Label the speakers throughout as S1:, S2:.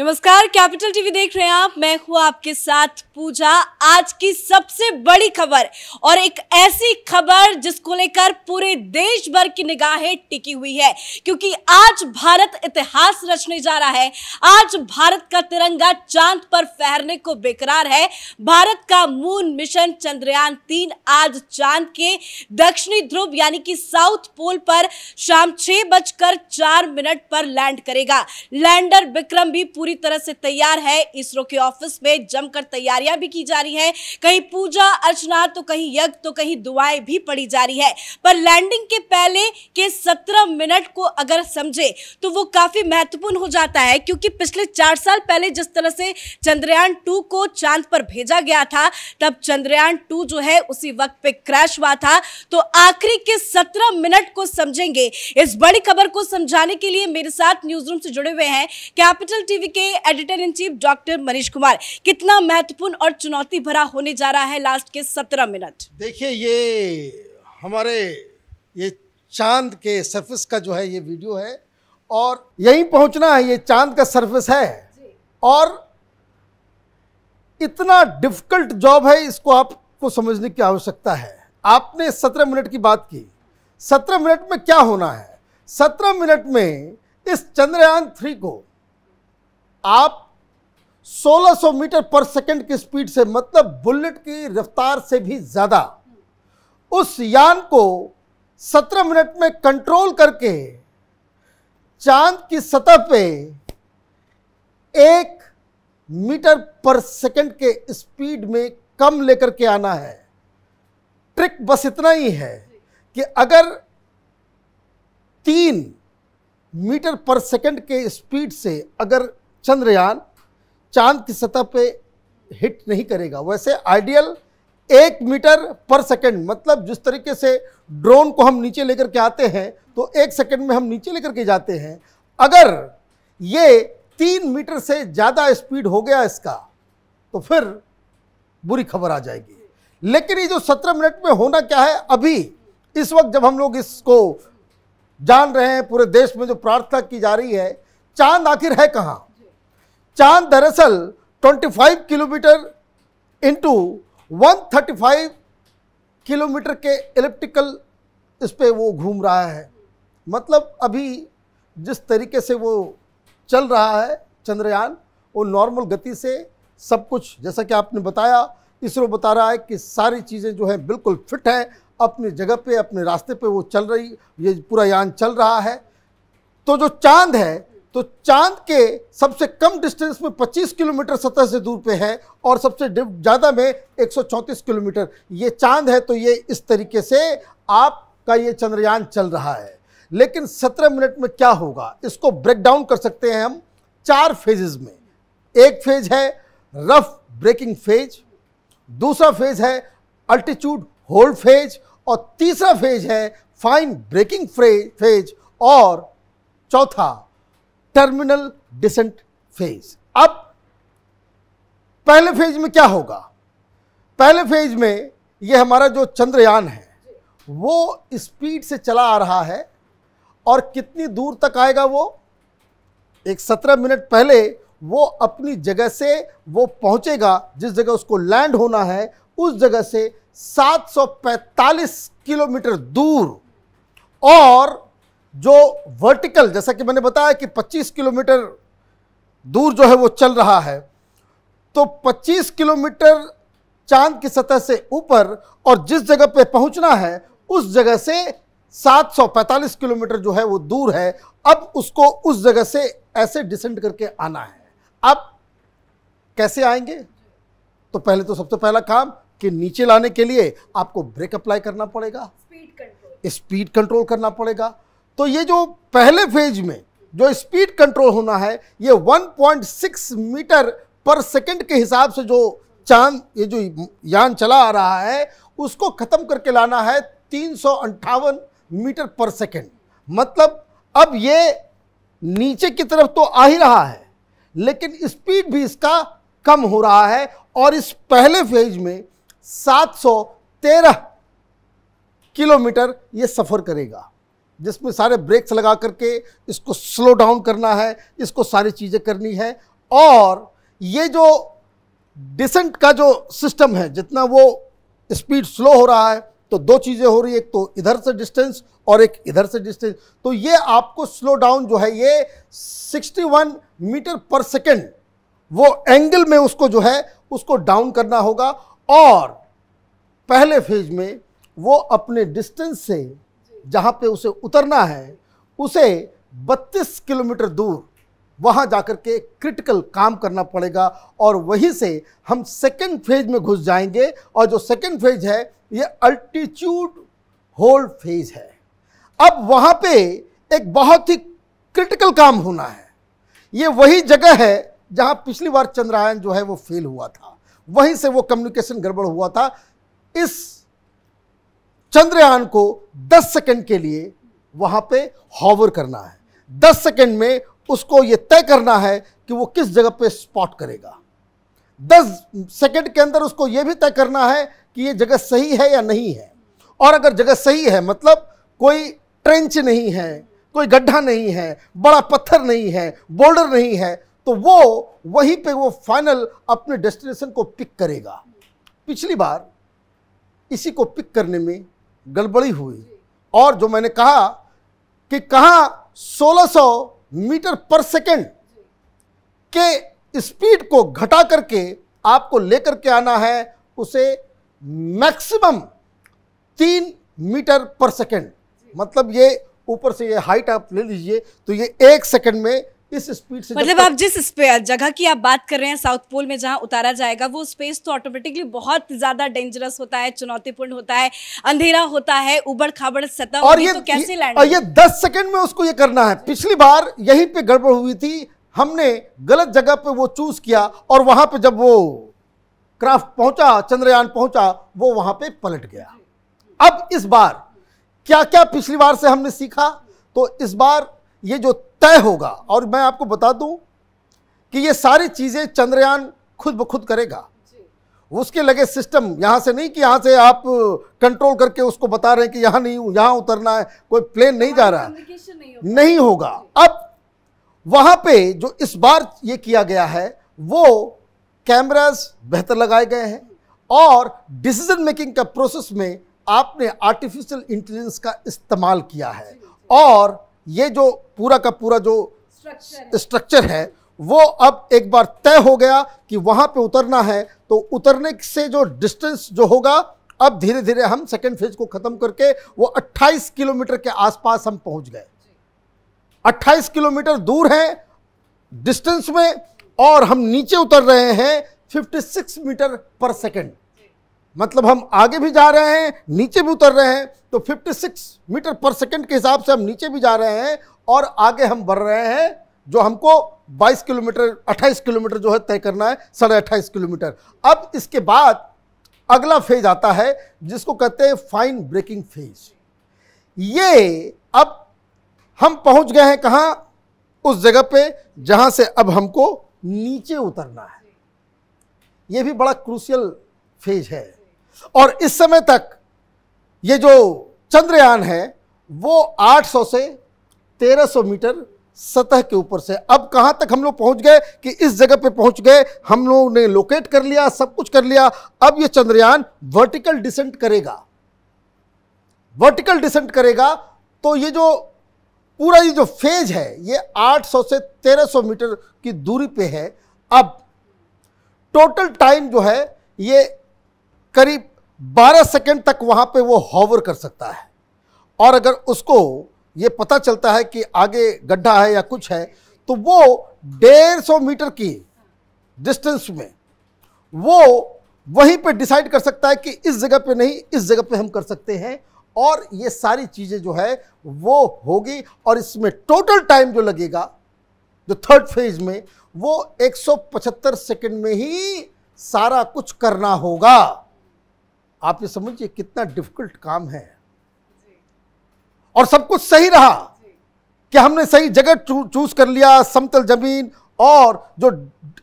S1: नमस्कार capital TV देख रहे हैं आप मैं हूं आपके साथ पूजा आज की सबसे बड़ी खबर और एक ऐसी खबर जिसको लेकर पूरे देश भर की निगाहें टिकी हुई है क्योंकि आज भारत इतिहास रचने जा रहा है आज भारत का तिरंगा चांद पर फहरने को बेकरार है भारत का मून मिशन चंद्रयान तीन आज चांद के दक्षिणी ध्रुव यानी कि साउथ पोल पर शाम छह बजकर चार मिनट पर लैंड करेगा लैंडर विक्रम भी पूरी पूरी तरह से तैयार है इसरो के ऑफिस में जमकर तैयारियां भी की जा रही है कहीं पूजा अर्चना तो कहीं यज्ञ तो कहीं दुआएं भी पड़ी जा रही है पर लैंडिंग के पहले के सत्रह मिनट को अगर समझे तो वो काफी महत्वपूर्ण हो जाता है क्योंकि पिछले चार साल पहले जिस तरह से चंद्रयान टू को चांद पर भेजा गया था तब चंद्रयान टू जो है उसी वक्त पे क्रैश हुआ था तो आखिरी के सत्रह मिनट को समझेंगे इस बड़ी खबर को समझाने के लिए मेरे साथ न्यूज रूम से जुड़े हुए हैं कैपिटल टीवी के के editor in chief doctor Manish Kumar कितना महत्वपूर्ण और चुनौती भरा होने जा रहा है लास्ट के सत्रह मिनट
S2: देखिए ये हमारे ये चांद के सरफेस का जो है ये वीडियो है और यहीं पहुंचना है ये चांद का सरफेस है और इतना डिफिकल्ट जॉब है इसको आपको समझने की आवश्यकता है आपने सत्रह मिनट की बात की सत्रह मिनट में क्या होना है सत्रह मिनट में इस चंद्रयान थ्री को आप 1600 मीटर पर सेकंड की स्पीड से मतलब बुलेट की रफ्तार से भी ज़्यादा उस यान को 17 मिनट में कंट्रोल करके चांद की सतह पे एक मीटर पर सेकंड के स्पीड में कम लेकर के आना है ट्रिक बस इतना ही है कि अगर तीन मीटर पर सेकंड के स्पीड से अगर चंद्रयान चांद की सतह पे हिट नहीं करेगा वैसे आइडियल एक मीटर पर सेकंड मतलब जिस तरीके से ड्रोन को हम नीचे लेकर के आते हैं तो एक सेकंड में हम नीचे लेकर के जाते हैं अगर ये तीन मीटर से ज़्यादा स्पीड हो गया इसका तो फिर बुरी खबर आ जाएगी लेकिन ये जो सत्रह मिनट में होना क्या है अभी इस वक्त जब हम लोग इसको जान रहे हैं पूरे देश में जो प्रार्थना की जा रही है चांद आखिर है कहाँ चांद दरअसल 25 किलोमीटर इंटू 135 किलोमीटर के इलेप्टिकल इस पर वो घूम रहा है मतलब अभी जिस तरीके से वो चल रहा है चंद्रयान वो नॉर्मल गति से सब कुछ जैसा कि आपने बताया इसरो बता रहा है कि सारी चीज़ें जो हैं बिल्कुल फिट हैं अपनी जगह पे अपने रास्ते पे वो चल रही ये पूरा यान चल रहा है तो जो चांद है तो चांद के सबसे कम डिस्टेंस में 25 किलोमीटर सतह से दूर पे है और सबसे ज़्यादा में 134 किलोमीटर ये चांद है तो ये इस तरीके से आपका ये चंद्रयान चल रहा है लेकिन 17 मिनट में क्या होगा इसको ब्रेक डाउन कर सकते हैं हम चार फेजेस में एक फेज है रफ ब्रेकिंग फेज दूसरा फेज है अल्टीट्यूड होल्ड फेज और तीसरा फेज है फाइन ब्रेकिंग फेज और चौथा टर्मिनल डिसेंट फेज अब पहले फेज में क्या होगा पहले फेज में ये हमारा जो चंद्रयान है वो स्पीड से चला आ रहा है और कितनी दूर तक आएगा वो एक सत्रह मिनट पहले वो अपनी जगह से वो पहुंचेगा जिस जगह उसको लैंड होना है उस जगह से 745 किलोमीटर दूर और जो वर्टिकल जैसा कि मैंने बताया कि 25 किलोमीटर दूर जो है वो चल रहा है तो 25 किलोमीटर चांद की सतह से ऊपर और जिस जगह पे पहुंचना है उस जगह से 745 किलोमीटर जो है वो दूर है अब उसको उस जगह से ऐसे डिसेंड करके आना है अब कैसे आएंगे तो पहले तो सबसे तो पहला काम कि नीचे लाने के लिए आपको ब्रेक अप्लाई करना पड़ेगा स्पीड कंट्रोल स्पीड कंट्रोल करना पड़ेगा तो ये जो पहले फेज में जो स्पीड कंट्रोल होना है ये 1.6 मीटर पर सेकंड के हिसाब से जो चांद ये जो यान चला आ रहा है उसको ख़त्म करके लाना है तीन मीटर पर सेकंड मतलब अब ये नीचे की तरफ तो आ ही रहा है लेकिन स्पीड भी इसका कम हो रहा है और इस पहले फेज में 713 किलोमीटर ये सफ़र करेगा जिसमें सारे ब्रेक्स लगा करके इसको स्लो डाउन करना है इसको सारी चीज़ें करनी है और ये जो डिसेंट का जो सिस्टम है जितना वो स्पीड स्लो हो रहा है तो दो चीज़ें हो रही है एक तो इधर से डिस्टेंस और एक इधर से डिस्टेंस तो ये आपको स्लो डाउन जो है ये 61 मीटर पर सेकेंड वो एंगल में उसको जो है उसको डाउन करना होगा और पहले फेज में वो अपने डिस्टेंस से जहाँ पे उसे उतरना है उसे 32 किलोमीटर दूर वहाँ जाकर के क्रिटिकल काम करना पड़ेगा और वहीं से हम सेकेंड फेज में घुस जाएंगे और जो सेकेंड फेज है ये अल्टीट्यूड होल्ड फेज है अब वहाँ पे एक बहुत ही क्रिटिकल काम होना है ये वही जगह है जहाँ पिछली बार चंद्रयान जो है वो फेल हुआ था वहीं से वो कम्युनिकेशन गड़बड़ हुआ था इस चंद्रयान को 10 सेकंड के लिए वहां पे हॉवर करना है 10 सेकंड में उसको ये तय करना है कि वो किस जगह पे स्पॉट करेगा 10 सेकंड के अंदर उसको ये भी तय करना है कि ये जगह सही है या नहीं है और अगर जगह सही है मतलब कोई ट्रेंच नहीं है कोई गड्ढा नहीं है बड़ा पत्थर नहीं है बॉर्डर नहीं है तो वो वहीं पे वो फाइनल अपने डेस्टिनेशन को पिक करेगा पिछली बार इसी को पिक करने में गड़बड़ी हुई और जो मैंने कहा कि कहाँ 1600 मीटर पर सेकेंड के स्पीड को घटा करके आपको लेकर के आना है उसे मैक्सिमम तीन मीटर पर सेकेंड मतलब ये ऊपर से ये हाइट आप ले लीजिए तो ये एक सेकंड में इस स्पीड से मतलब आप जिस
S1: जगह की आप बात कर रहे हैं साउथ पोल में जहां उतारा जाएगा वो स्पेस तो ऑटोमेटिकली बहुत ज्यादा डेंजरस होता है चुनौतीपूर्ण होता है अंधेरा होता है उबड़ खाबड़ सतह और ये तो कैसे लैंड और ये
S2: दस सेकंड में उसको ये करना है पिछली बार यही पे गड़बड़ हुई थी हमने गलत जगह पे वो चूज किया और वहां पे जब वो क्राफ्ट पहुंचा चंद्रयान पहुंचा वो वहां पे पलट गया अब इस बार क्या क्या पिछली बार से हमने सीखा तो इस बार ये जो तय होगा और मैं आपको बता दूं कि ये सारी चीज़ें चंद्रयान खुद ब खुद करेगा उसके लगे सिस्टम यहां से नहीं कि यहां से आप कंट्रोल करके उसको बता रहे हैं कि यहां नहीं यहां उतरना है कोई प्लेन नहीं जा रहा है नहीं, हो नहीं होगा अब वहां पे जो इस बार ये किया गया है वो कैमरास बेहतर लगाए गए हैं और डिसीजन मेकिंग का प्रोसेस में आपने आर्टिफिशियल इंटेलिजेंस का इस्तेमाल किया है और ये जो पूरा का पूरा जो स्ट्रक्चर है वो अब एक बार तय हो गया कि वहां पे उतरना है तो उतरने से जो डिस्टेंस जो होगा अब धीरे धीरे हम सेकेंड फेज को ख़त्म करके वो 28 किलोमीटर के आसपास हम पहुंच गए 28 किलोमीटर दूर है डिस्टेंस में और हम नीचे उतर रहे हैं 56 मीटर पर सेकेंड मतलब हम आगे भी जा रहे हैं नीचे भी उतर रहे हैं तो 56 मीटर पर सेकंड के हिसाब से हम नीचे भी जा रहे हैं और आगे हम बढ़ रहे हैं जो हमको 22 किलोमीटर 28 किलोमीटर जो है तय करना है साढ़े अट्ठाईस किलोमीटर अब इसके बाद अगला फेज आता है जिसको कहते हैं फाइन ब्रेकिंग फेज ये अब हम पहुंच गए हैं कहाँ उस जगह पे जहां से अब हमको नीचे उतरना है ये भी बड़ा क्रूशियल फेज है और इस समय तक ये जो चंद्रयान है वो 800 से 1300 मीटर सतह के ऊपर से अब कहां तक हम लोग पहुंच गए कि इस जगह पे पहुंच गए हम लोगों ने लोकेट कर लिया सब कुछ कर लिया अब ये चंद्रयान वर्टिकल डिसेंट करेगा वर्टिकल डिसेंट करेगा तो ये जो पूरा ये जो फेज है ये 800 से 1300 मीटर की दूरी पे है अब टोटल टाइम जो है ये करीब 12 सेकंड तक वहां पे वो हॉवर कर सकता है और अगर उसको ये पता चलता है कि आगे गड्ढा है या कुछ है तो वो डेढ़ सौ मीटर की डिस्टेंस में वो वहीं पे डिसाइड कर सकता है कि इस जगह पे नहीं इस जगह पे हम कर सकते हैं और ये सारी चीज़ें जो है वो होगी और इसमें टोटल टाइम जो लगेगा जो थर्ड फेज में वो 175 सेकंड में ही सारा कुछ करना होगा आप ये समझिए कितना डिफिकल्ट काम है और सब कुछ सही रहा कि हमने सही जगह चूज कर लिया समतल जमीन और जो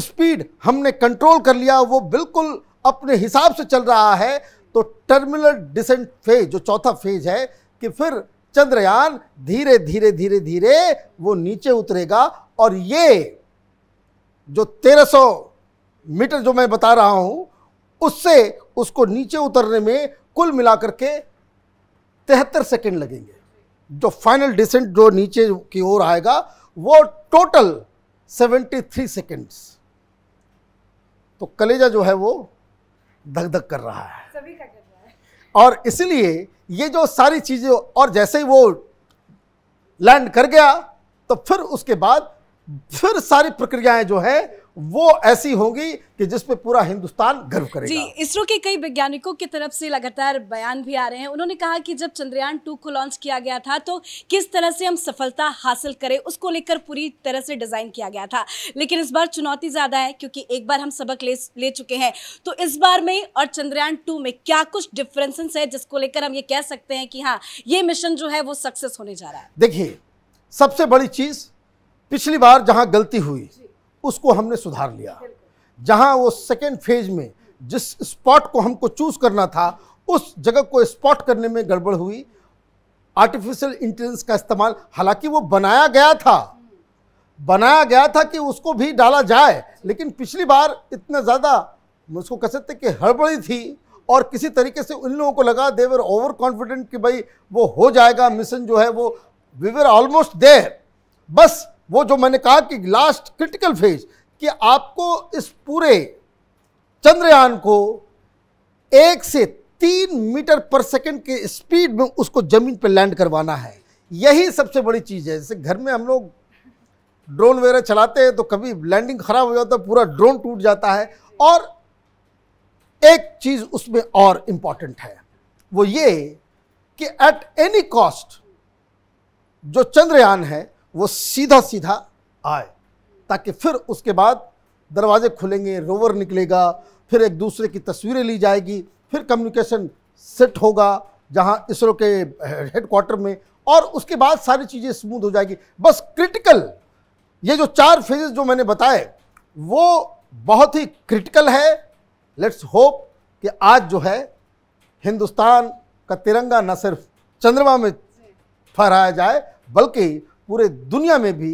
S2: स्पीड हमने कंट्रोल कर लिया वो बिल्कुल अपने हिसाब से चल रहा है तो टर्मिनल डिसेंट फेज जो चौथा फेज है कि फिर चंद्रयान धीरे धीरे धीरे धीरे वो नीचे उतरेगा और ये जो 1300 मीटर जो मैं बता रहा हूं उससे उसको नीचे उतरने में कुल मिलाकर के तिहत्तर सेकेंड लगेंगे जो फाइनल डिसेंट जो नीचे की ओर आएगा वो टोटल 73 सेकेंड्स तो कलेजा जो है वो धक धक कर रहा है और इसलिए ये जो सारी चीज़ें और जैसे ही वो लैंड कर गया तो फिर उसके बाद फिर सारी प्रक्रियाएं जो है वो ऐसी होंगी कि पे पूरा हिंदुस्तान गर्व करेगा जी
S1: इसरो के कई वैज्ञानिकों की तरफ से लगातार बयान भी आ रहे हैं उन्होंने कहा कि जब चंद्रयान टू को लॉन्च किया गया था तो किस तरह से हम सफलता हासिल करें उसको लेकर पूरी तरह से डिज़ाइन किया गया था लेकिन इस बार चुनौती ज़्यादा है क्योंकि एक बार हम सबक ले ले चुके हैं तो इस बार में और चंद्रयान टू में क्या कुछ डिफरेंसेस है जिसको लेकर हम ये कह सकते हैं कि हाँ ये मिशन जो है वो सक्सेस होने जा रहा है
S2: देखिए सबसे बड़ी चीज़ पिछली बार जहां गलती हुई उसको हमने सुधार लिया जहां वो सेकेंड फेज में जिस स्पॉट को हमको चूज करना था उस जगह को स्पॉट करने में गड़बड़ हुई आर्टिफिशियल इंटेलिजेंस का इस्तेमाल हालांकि वो बनाया गया था बनाया गया था कि उसको भी डाला जाए लेकिन पिछली बार इतना ज़्यादा उसको कह सकते कि हड़बड़ी थी और किसी तरीके से उन लोगों को लगा देवर ओवर कॉन्फिडेंट कि भाई वो हो जाएगा मिशन जो है वो वी वेर ऑलमोस्ट देर बस वो जो मैंने कहा कि लास्ट क्रिटिकल फेज कि आपको इस पूरे चंद्रयान को एक से तीन मीटर पर सेकंड के स्पीड में उसको ज़मीन पर लैंड करवाना है यही सबसे बड़ी चीज़ है जैसे घर में हम लोग ड्रोन वगैरह चलाते हैं तो कभी लैंडिंग खराब हो जाता है पूरा ड्रोन टूट जाता है और एक चीज़ उसमें और इम्पॉर्टेंट है वो ये कि एट एनी कॉस्ट जो चंद्रयान है वो सीधा सीधा आए ताकि फिर उसके बाद दरवाजे खुलेंगे रोवर निकलेगा फिर एक दूसरे की तस्वीरें ली जाएगी फिर कम्युनिकेशन सेट होगा जहां इसरो के हेडक्वार्टर में और उसके बाद सारी चीज़ें स्मूथ हो जाएगी बस क्रिटिकल ये जो चार फेजेस जो मैंने बताए वो बहुत ही क्रिटिकल है लेट्स होप कि आज जो है हिंदुस्तान का तिरंगा न सिर्फ चंद्रमा में फहराया जाए बल्कि पूरे दुनिया में भी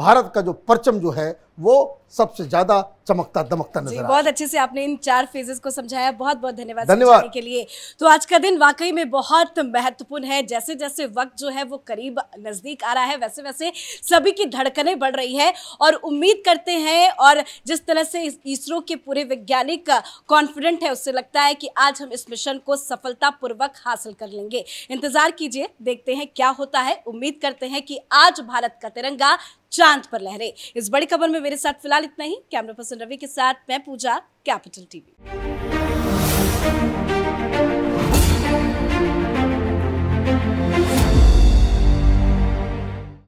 S2: भारत का जो परचम जो है वो सबसे ज़्यादा चमकता दमकता नजर
S1: बहुत अच्छे से आपने इन चार फेजेस को समझाया बहुत बहुत धन्यवाद धन्यवाद के लिए तो आज का दिन वाकई में बहुत महत्वपूर्ण है जैसे जैसे वक्त जो है वो करीब नजदीक आ रहा है वैसे वैसे सभी की धड़कने बढ़ रही है और उम्मीद करते हैं और जिस तरह से इसरो के पूरे वैज्ञानिक कॉन्फिडेंट है उससे लगता है कि आज हम इस मिशन को सफलतापूर्वक हासिल कर लेंगे इंतजार कीजिए देखते हैं क्या होता है उम्मीद करते हैं कि आज भारत का तिरंगा चांद पर लहरे इस बड़ी खबर में मेरे साथ फिलहाल इतना ही कैमरा पर्सन सुन रवि के साथ मैं पूजा कैपिटल टीवी